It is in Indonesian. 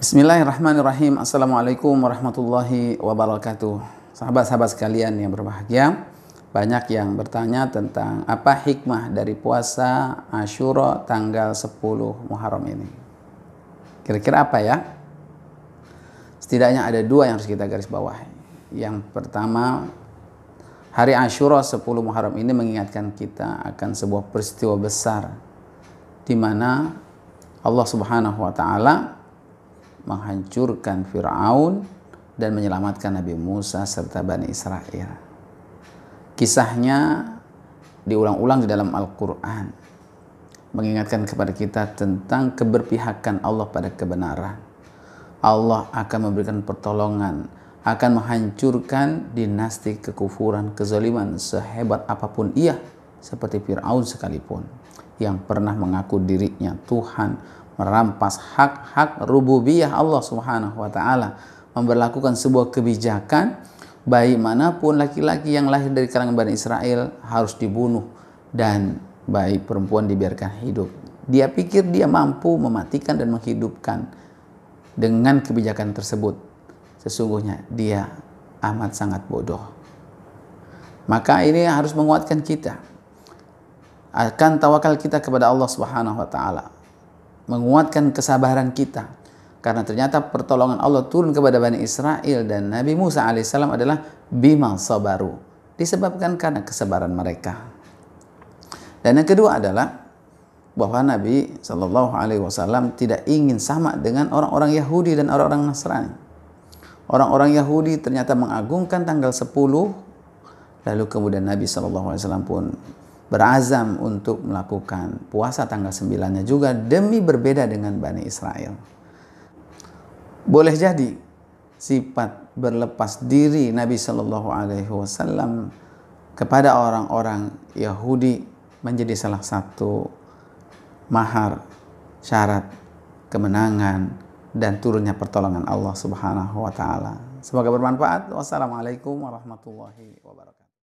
Bismillahirrahmanirrahim. Assalamualaikum warahmatullahi wabarakatuh. Sahabat-sahabat sekalian yang berbahagia, banyak yang bertanya tentang apa hikmah dari puasa Ashura tanggal 10 Muharram ini. Kira-kira apa ya? Setidaknya ada dua yang harus kita garis bawahi. Yang pertama, hari Ashura 10 Muharram ini mengingatkan kita akan sebuah peristiwa besar di mana Allah Subhanahu wa taala menghancurkan Fir'aun dan menyelamatkan Nabi Musa serta Bani Israel. Kisahnya diulang-ulang di dalam Al-Quran mengingatkan kepada kita tentang keberpihakan Allah pada kebenaran. Allah akan memberikan pertolongan, akan menghancurkan dinasti kekufuran, kezaliman sehebat apapun ia seperti Fir'aun sekalipun yang pernah mengaku dirinya Tuhan merampas hak-hak rububiyah Allah Subhanahu wa taala, memberlakukan sebuah kebijakan bayi manapun laki-laki yang lahir dari kalangan Bani Israel harus dibunuh dan bayi perempuan dibiarkan hidup. Dia pikir dia mampu mematikan dan menghidupkan dengan kebijakan tersebut. Sesungguhnya dia amat sangat bodoh. Maka ini harus menguatkan kita akan tawakal kita kepada Allah Subhanahu wa taala menguatkan kesabaran kita. Karena ternyata pertolongan Allah turun kepada Bani Israel dan Nabi Musa alaihissalam adalah bima sabaru. Disebabkan karena kesabaran mereka. Dan yang kedua adalah bahwa Nabi Shallallahu Alaihi Wasallam tidak ingin sama dengan orang-orang Yahudi dan orang-orang Nasrani. Orang-orang Yahudi ternyata mengagungkan tanggal 10 lalu kemudian Nabi Shallallahu Alaihi Wasallam pun berazam untuk melakukan puasa tanggal 9 juga demi berbeda dengan Bani Israel. Boleh jadi sifat berlepas diri Nabi Shallallahu Alaihi Wasallam kepada orang-orang Yahudi menjadi salah satu mahar syarat kemenangan dan turunnya pertolongan Allah Subhanahu wa taala. Semoga bermanfaat. Wassalamualaikum warahmatullahi wabarakatuh.